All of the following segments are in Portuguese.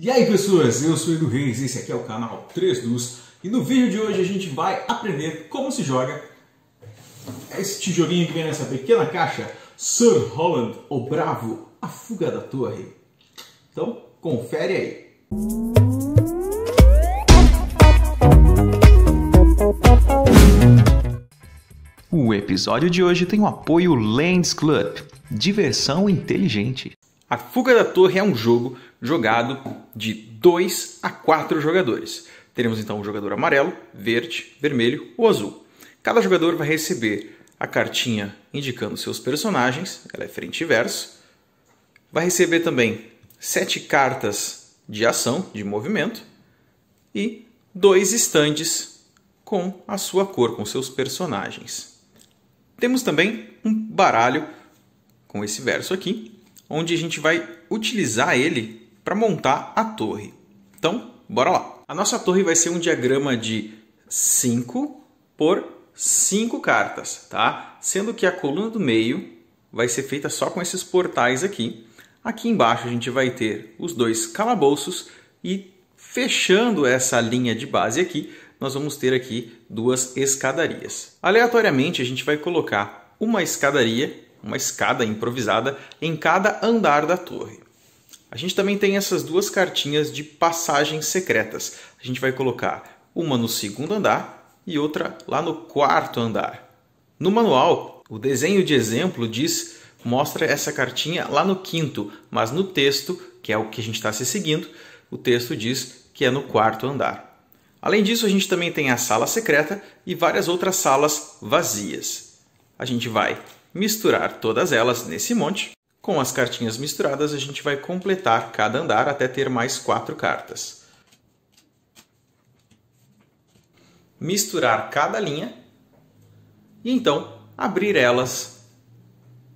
E aí pessoas, eu sou o Edu Reis, esse aqui é o canal 3 Dus e no vídeo de hoje a gente vai aprender como se joga esse tijolinho que vem nessa pequena caixa Sir Holland, o Bravo, a fuga da torre. Então, confere aí. O episódio de hoje tem o apoio Lens Club, diversão inteligente. A Fuga da Torre é um jogo jogado de 2 a 4 jogadores. Teremos então um jogador amarelo, verde, vermelho ou azul. Cada jogador vai receber a cartinha indicando seus personagens, ela é frente e verso. Vai receber também sete cartas de ação, de movimento, e dois estandes com a sua cor, com seus personagens. Temos também um baralho com esse verso aqui, onde a gente vai utilizar ele para montar a torre. Então, bora lá. A nossa torre vai ser um diagrama de 5 por 5 cartas, tá? Sendo que a coluna do meio vai ser feita só com esses portais aqui. Aqui embaixo a gente vai ter os dois calabouços e fechando essa linha de base aqui, nós vamos ter aqui duas escadarias. Aleatoriamente a gente vai colocar uma escadaria uma escada improvisada em cada andar da torre. A gente também tem essas duas cartinhas de passagens secretas. A gente vai colocar uma no segundo andar e outra lá no quarto andar. No manual, o desenho de exemplo diz mostra essa cartinha lá no quinto, mas no texto, que é o que a gente está se seguindo, o texto diz que é no quarto andar. Além disso, a gente também tem a sala secreta e várias outras salas vazias. A gente vai misturar todas elas nesse monte. Com as cartinhas misturadas, a gente vai completar cada andar até ter mais quatro cartas. Misturar cada linha e então abrir elas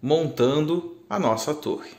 montando a nossa torre.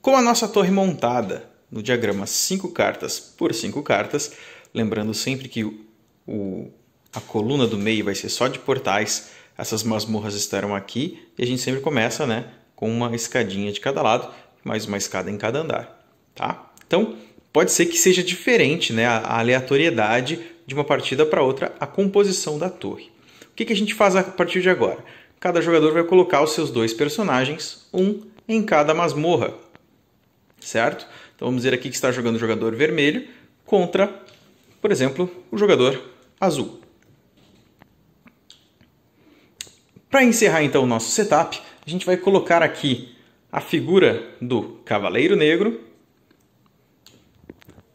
Com a nossa torre montada no diagrama 5 cartas por 5 cartas, lembrando sempre que o, a coluna do meio vai ser só de portais, essas masmorras estarão aqui e a gente sempre começa né, com uma escadinha de cada lado, mais uma escada em cada andar. Tá? Então, pode ser que seja diferente né, a, a aleatoriedade de uma partida para outra, a composição da torre. O que, que a gente faz a partir de agora? Cada jogador vai colocar os seus dois personagens, um em cada masmorra, certo? Então vamos ver aqui que está jogando o jogador vermelho contra, por exemplo, o jogador azul. Para encerrar então o nosso setup, a gente vai colocar aqui a figura do Cavaleiro Negro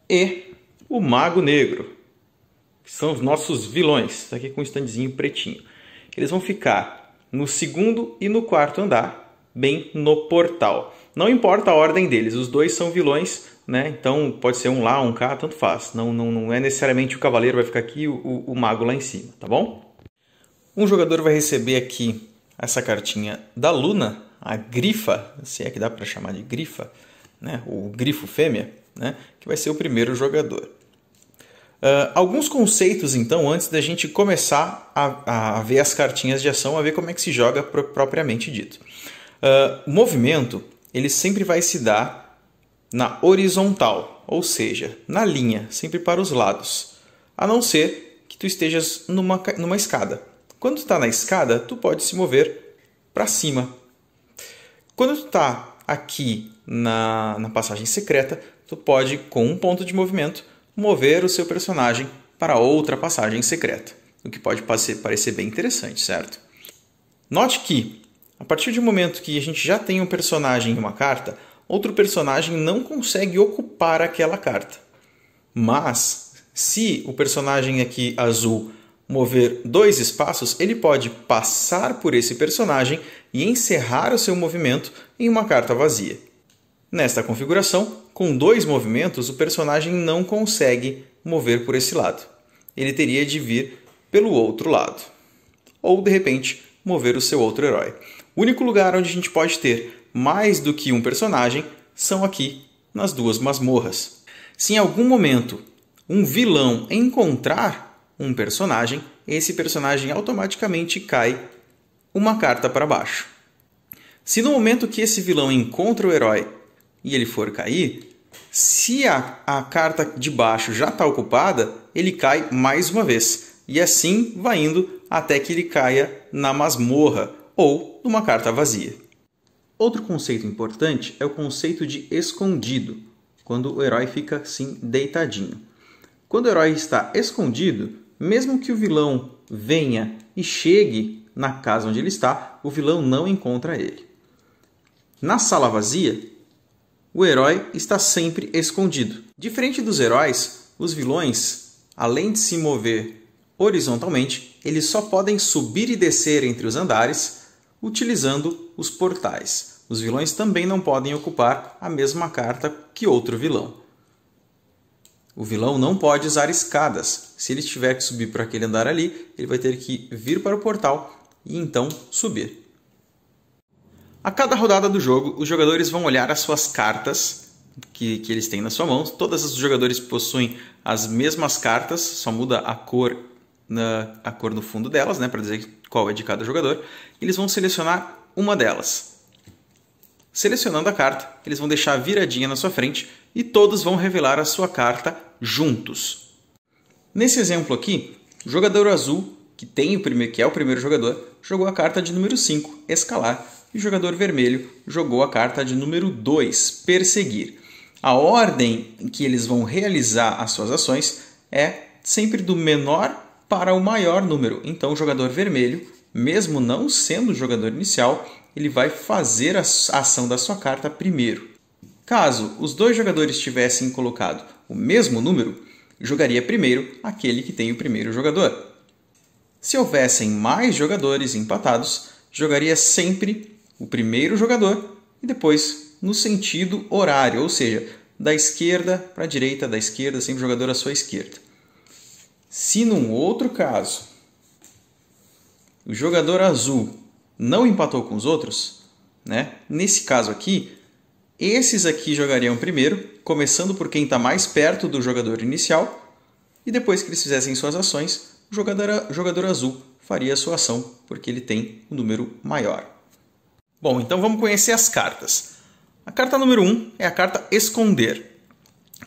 e o Mago Negro, que são os nossos vilões, tá aqui com um standzinho pretinho. Eles vão ficar no segundo e no quarto andar, bem no portal. Não importa a ordem deles, os dois são vilões, né? Então pode ser um lá, um cá, tanto faz. Não, não, não é necessariamente o cavaleiro vai ficar aqui, o, o mago lá em cima, tá bom? Um jogador vai receber aqui essa cartinha da Luna, a grifa, se é que dá para chamar de grifa, né? O grifo fêmea, né? Que vai ser o primeiro jogador. Uh, alguns conceitos, então, antes da gente começar a, a ver as cartinhas de ação, a ver como é que se joga pro, propriamente dito. Uh, ah, o movimento ele sempre vai se dar na horizontal, ou seja, na linha, sempre para os lados, a não ser que tu estejas numa, numa escada. Quando tu está na escada, tu pode se mover para cima. Quando tu está aqui na, na passagem secreta, tu pode, com um ponto de movimento, mover o seu personagem para outra passagem secreta, o que pode parecer bem interessante, certo? Note que a partir do momento que a gente já tem um personagem em uma carta, outro personagem não consegue ocupar aquela carta. Mas, se o personagem aqui azul mover dois espaços, ele pode passar por esse personagem e encerrar o seu movimento em uma carta vazia. Nesta configuração, com dois movimentos, o personagem não consegue mover por esse lado. Ele teria de vir pelo outro lado. Ou, de repente, mover o seu outro herói. O único lugar onde a gente pode ter mais do que um personagem são aqui nas duas masmorras. Se em algum momento um vilão encontrar um personagem, esse personagem automaticamente cai uma carta para baixo. Se no momento que esse vilão encontra o herói e ele for cair, se a, a carta de baixo já está ocupada, ele cai mais uma vez. E assim vai indo até que ele caia na masmorra, ou numa carta vazia. Outro conceito importante é o conceito de escondido, quando o herói fica assim deitadinho. Quando o herói está escondido, mesmo que o vilão venha e chegue na casa onde ele está, o vilão não encontra ele. Na sala vazia, o herói está sempre escondido. Diferente dos heróis, os vilões, além de se mover horizontalmente, eles só podem subir e descer entre os andares utilizando os portais. Os vilões também não podem ocupar a mesma carta que outro vilão. O vilão não pode usar escadas. Se ele tiver que subir para aquele andar ali, ele vai ter que vir para o portal e então subir. A cada rodada do jogo, os jogadores vão olhar as suas cartas que, que eles têm na sua mão. Todos os jogadores possuem as mesmas cartas, só muda a cor na, a cor no fundo delas, né, para dizer qual é de cada jogador, eles vão selecionar uma delas. Selecionando a carta, eles vão deixar viradinha na sua frente e todos vão revelar a sua carta juntos. Nesse exemplo aqui, o jogador azul, que, tem o primeiro, que é o primeiro jogador, jogou a carta de número 5, escalar, e o jogador vermelho jogou a carta de número 2, perseguir. A ordem em que eles vão realizar as suas ações é sempre do menor para o maior número. Então, o jogador vermelho, mesmo não sendo o jogador inicial, ele vai fazer a ação da sua carta primeiro. Caso os dois jogadores tivessem colocado o mesmo número, jogaria primeiro aquele que tem o primeiro jogador. Se houvessem mais jogadores empatados, jogaria sempre o primeiro jogador e depois no sentido horário, ou seja, da esquerda para a direita, da esquerda, sempre o jogador à sua esquerda. Se num outro caso o jogador azul não empatou com os outros, né? Nesse caso aqui, esses aqui jogariam primeiro, começando por quem está mais perto do jogador inicial, e depois que eles fizessem suas ações, o jogador, jogador azul faria a sua ação, porque ele tem um número maior. Bom, então vamos conhecer as cartas. A carta número 1 um é a carta Esconder,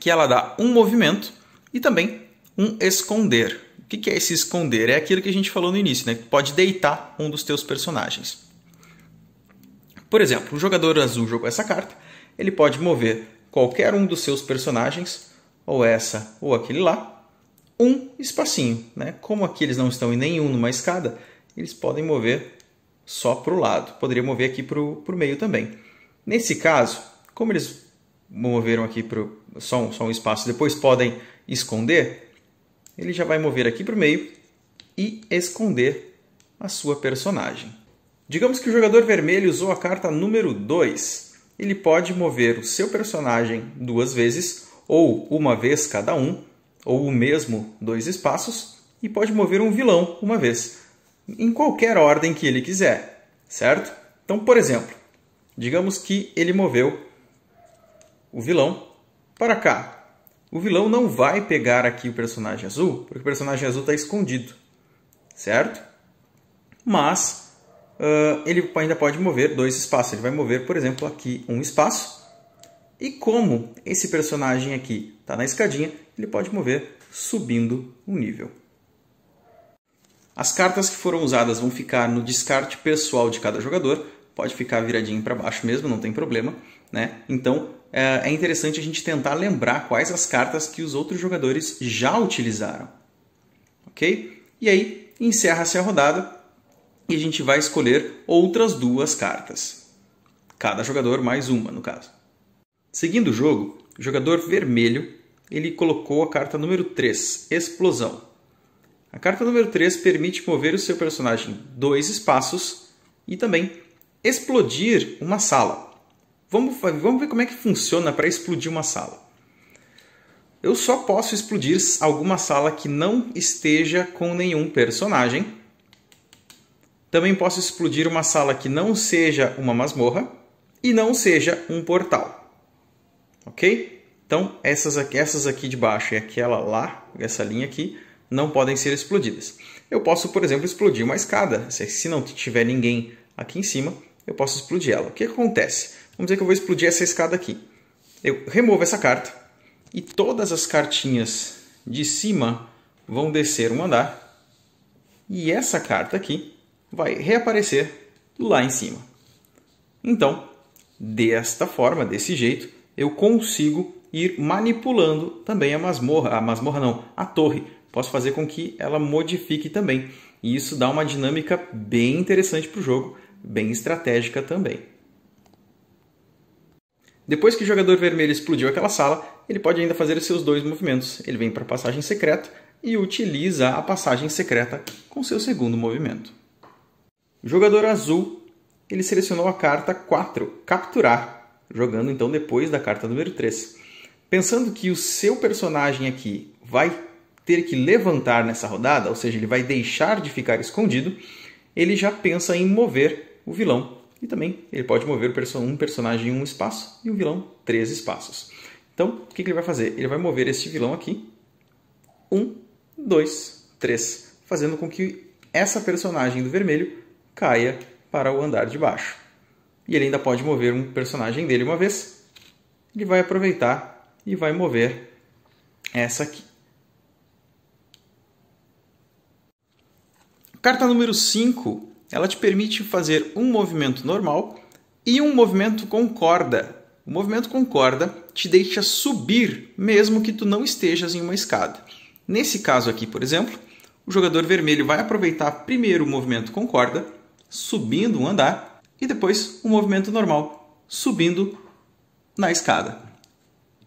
que ela dá um movimento e também um esconder. O que é esse esconder? É aquilo que a gente falou no início, né? Pode deitar um dos teus personagens. Por exemplo, o jogador azul jogou essa carta, ele pode mover qualquer um dos seus personagens, ou essa ou aquele lá, um espacinho. Né? Como aqui eles não estão em nenhum numa escada, eles podem mover só para o lado. Poderia mover aqui para o meio também. Nesse caso, como eles moveram aqui pro, só, um, só um espaço, depois podem esconder, ele já vai mover aqui para o meio e esconder a sua personagem. Digamos que o jogador vermelho usou a carta número 2. Ele pode mover o seu personagem duas vezes, ou uma vez cada um, ou o mesmo dois espaços, e pode mover um vilão uma vez, em qualquer ordem que ele quiser, certo? Então, por exemplo, digamos que ele moveu o vilão para cá, o vilão não vai pegar aqui o personagem azul, porque o personagem azul está escondido, certo? Mas uh, ele ainda pode mover dois espaços. Ele vai mover, por exemplo, aqui um espaço. E como esse personagem aqui está na escadinha, ele pode mover subindo um nível. As cartas que foram usadas vão ficar no descarte pessoal de cada jogador. Pode ficar viradinho para baixo mesmo, não tem problema. Né? Então, é, é interessante a gente tentar lembrar quais as cartas que os outros jogadores já utilizaram. Ok? E aí encerra-se a rodada e a gente vai escolher outras duas cartas. Cada jogador mais uma, no caso. Seguindo o jogo, o jogador vermelho ele colocou a carta número 3, Explosão. A carta número 3 permite mover o seu personagem dois espaços e também explodir uma sala. Vamos, vamos ver como é que funciona para explodir uma sala. Eu só posso explodir alguma sala que não esteja com nenhum personagem. Também posso explodir uma sala que não seja uma masmorra e não seja um portal. Ok? Então, essas aqui, essas aqui de baixo e aquela lá, essa linha aqui, não podem ser explodidas. Eu posso, por exemplo, explodir uma escada. Se não tiver ninguém aqui em cima, eu posso explodir ela. O que acontece? Vamos dizer que eu vou explodir essa escada aqui. Eu removo essa carta e todas as cartinhas de cima vão descer um andar e essa carta aqui vai reaparecer lá em cima. Então, desta forma, desse jeito, eu consigo ir manipulando também a masmorra, a masmorra não, a torre. Posso fazer com que ela modifique também. E isso dá uma dinâmica bem interessante para o jogo, bem estratégica também. Depois que o jogador vermelho explodiu aquela sala, ele pode ainda fazer seus dois movimentos. Ele vem para a passagem secreta e utiliza a passagem secreta com seu segundo movimento. O jogador azul ele selecionou a carta 4, capturar, jogando então depois da carta número 3. Pensando que o seu personagem aqui vai ter que levantar nessa rodada, ou seja, ele vai deixar de ficar escondido, ele já pensa em mover o vilão e também ele pode mover um personagem em um espaço e o um vilão três espaços. Então, o que ele vai fazer? Ele vai mover este vilão aqui. Um, dois, três. Fazendo com que essa personagem do vermelho caia para o andar de baixo. E ele ainda pode mover um personagem dele uma vez. Ele vai aproveitar e vai mover essa aqui. Carta número 5 ela te permite fazer um movimento normal e um movimento com corda. O movimento com corda te deixa subir mesmo que tu não estejas em uma escada. Nesse caso aqui, por exemplo, o jogador vermelho vai aproveitar primeiro o movimento com corda, subindo um andar, e depois o movimento normal, subindo na escada.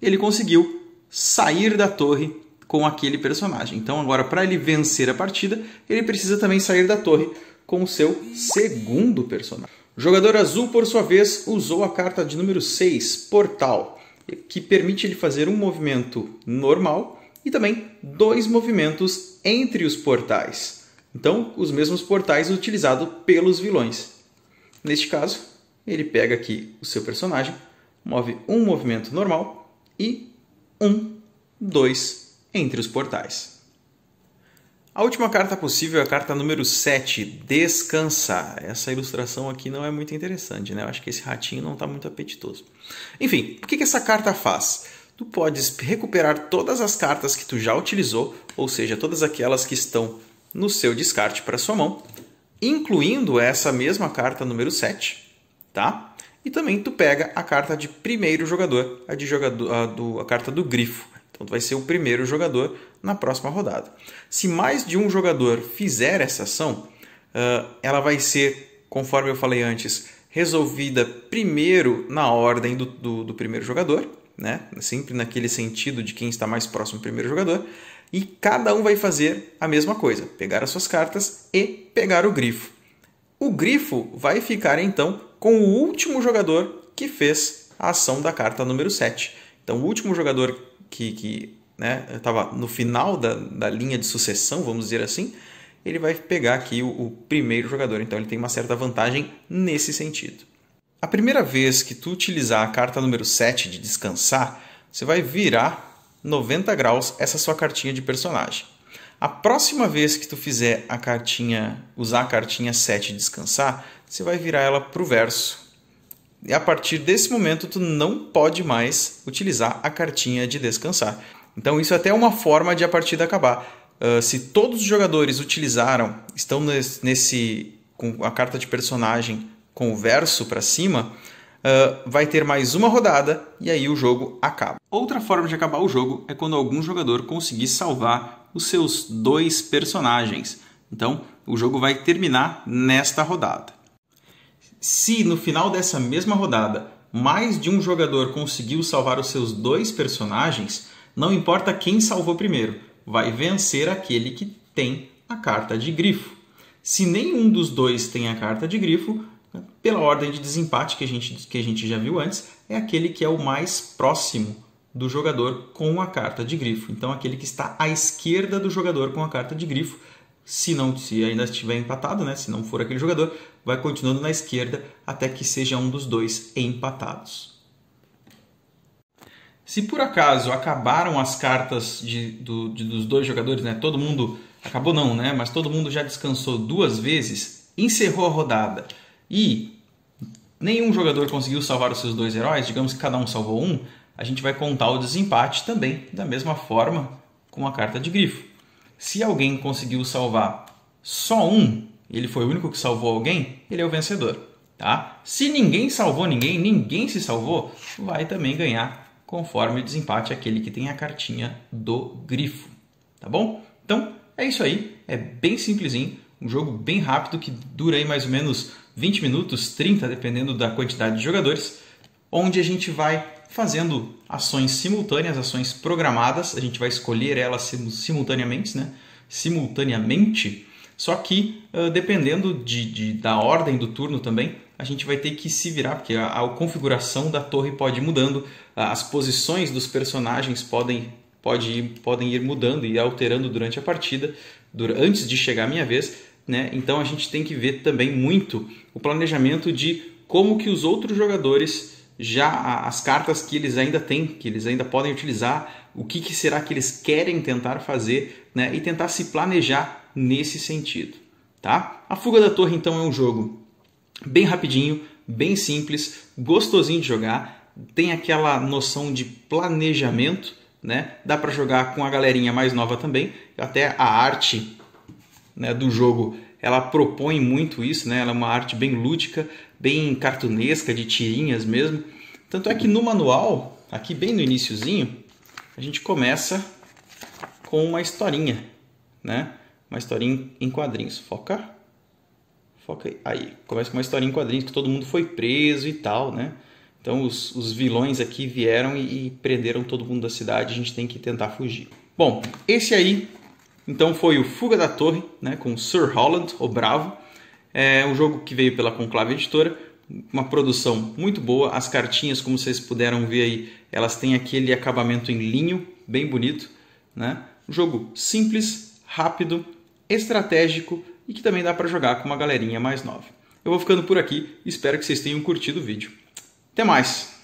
Ele conseguiu sair da torre com aquele personagem. Então agora para ele vencer a partida, ele precisa também sair da torre com o seu segundo personagem. O jogador azul, por sua vez, usou a carta de número 6, Portal, que permite ele fazer um movimento normal e também dois movimentos entre os portais. Então, os mesmos portais utilizados pelos vilões. Neste caso, ele pega aqui o seu personagem, move um movimento normal e um, dois entre os portais. A última carta possível é a carta número 7, descansar. Essa ilustração aqui não é muito interessante, né? Eu acho que esse ratinho não está muito apetitoso. Enfim, o que, que essa carta faz? Tu podes recuperar todas as cartas que tu já utilizou, ou seja, todas aquelas que estão no seu descarte para sua mão, incluindo essa mesma carta número 7, tá? E também tu pega a carta de primeiro jogador, a, de jogador, a, do, a carta do grifo. Então vai ser o primeiro jogador na próxima rodada. Se mais de um jogador fizer essa ação, ah, ela vai ser, conforme eu falei antes, resolvida primeiro na ordem do, do, do primeiro jogador, né? sempre naquele sentido de quem está mais próximo do primeiro jogador, e cada um vai fazer a mesma coisa, pegar as suas cartas e pegar o grifo. O grifo vai ficar então com o último jogador que fez a ação da carta número 7. Então, o último jogador que, que né, estava no final da, da linha de sucessão, vamos dizer assim, ele vai pegar aqui o, o, primeiro jogador. Então ele tem uma certa vantagem nesse sentido. A primeira vez que tu utilizar a carta número 7 de descansar, você vai virar 90 graus essa sua cartinha de personagem. A próxima vez que tu fizer a cartinha, usar a cartinha 7 de descansar, você vai virar ela para o verso. E a partir desse momento, tu não pode mais utilizar a cartinha de descansar. Então, isso é até uma forma de a partida acabar. Uh, se todos os jogadores utilizaram, estão nesse, nesse com a carta de personagem com o verso para cima, Uh, vai ter mais uma rodada e aí o jogo acaba. Outra forma de acabar o jogo é quando algum jogador conseguir salvar os seus dois personagens. Então o jogo vai terminar nesta rodada. Se no final dessa mesma rodada mais de um jogador conseguiu salvar os seus dois personagens, não importa quem salvou primeiro, vai vencer aquele que tem a carta de grifo. Se nenhum dos dois tem a carta de grifo, pela ordem de desempate que a gente, que a gente já viu antes, é aquele que é o mais próximo do jogador com a carta de grifo. Então, aquele que está à esquerda do jogador com a carta de grifo se não se ainda estiver empatado, né, se não for aquele jogador, vai continuando na esquerda até que seja um dos dois empatados. Se por acaso acabaram as cartas de, do, de, dos dois jogadores, né, todo mundo acabou não, né, mas todo mundo já descansou duas vezes, encerrou a rodada e nenhum jogador conseguiu salvar os seus dois heróis, digamos que cada um salvou um, a gente vai contar o desempate também da mesma forma com a carta de grifo se alguém conseguiu salvar só um, ele foi o único que salvou alguém, ele é o vencedor. Tá? Se ninguém salvou ninguém, ninguém se salvou, vai também ganhar conforme o desempate aquele que tem a cartinha do grifo. Tá bom? Então é isso aí, é bem simplesinho, um jogo bem rápido que dura aí mais ou menos 20 minutos, 30, dependendo da quantidade de jogadores onde a gente vai fazendo ações simultâneas, ações programadas, a gente vai escolher elas simultaneamente, né? Simultaneamente. Só que, dependendo de, de, da ordem do turno também, a gente vai ter que se virar, porque a, a configuração da torre pode ir mudando, as posições dos personagens podem, pode ir, podem ir mudando e alterando durante a partida, durante, antes de chegar a minha vez. Né? Então a gente tem que ver também muito o planejamento de como que os outros jogadores já as cartas que eles ainda têm, que eles ainda podem utilizar, o que, que será que eles querem tentar fazer né, e tentar se planejar nesse sentido. Tá? A Fuga da Torre, então, é um jogo bem rapidinho, bem simples, gostosinho de jogar, tem aquela noção de planejamento, né? dá para jogar com a galerinha mais nova também, até a arte né, do jogo ela propõe muito isso, né? Ela é uma arte bem lúdica, bem cartunesca, de tirinhas mesmo. Tanto é que no manual, aqui bem no iníciozinho, a gente começa com uma historinha, né? Uma historinha em quadrinhos. Foca. Foca aí. Começa com uma historinha em quadrinhos que todo mundo foi preso e tal, né? Então os, os vilões aqui vieram e, e prenderam todo mundo da cidade. A gente tem que tentar fugir. Bom, esse aí então foi o Fuga da Torre, né? Com Sir Holland, o Bravo. É um jogo que veio pela Conclave Editora, uma produção muito boa. As cartinhas, como vocês puderam ver aí, elas têm aquele acabamento em linho, bem bonito. Né? Um jogo simples, rápido, estratégico e que também dá para jogar com uma galerinha mais nova. Eu vou ficando por aqui, espero que vocês tenham curtido o vídeo. Até mais!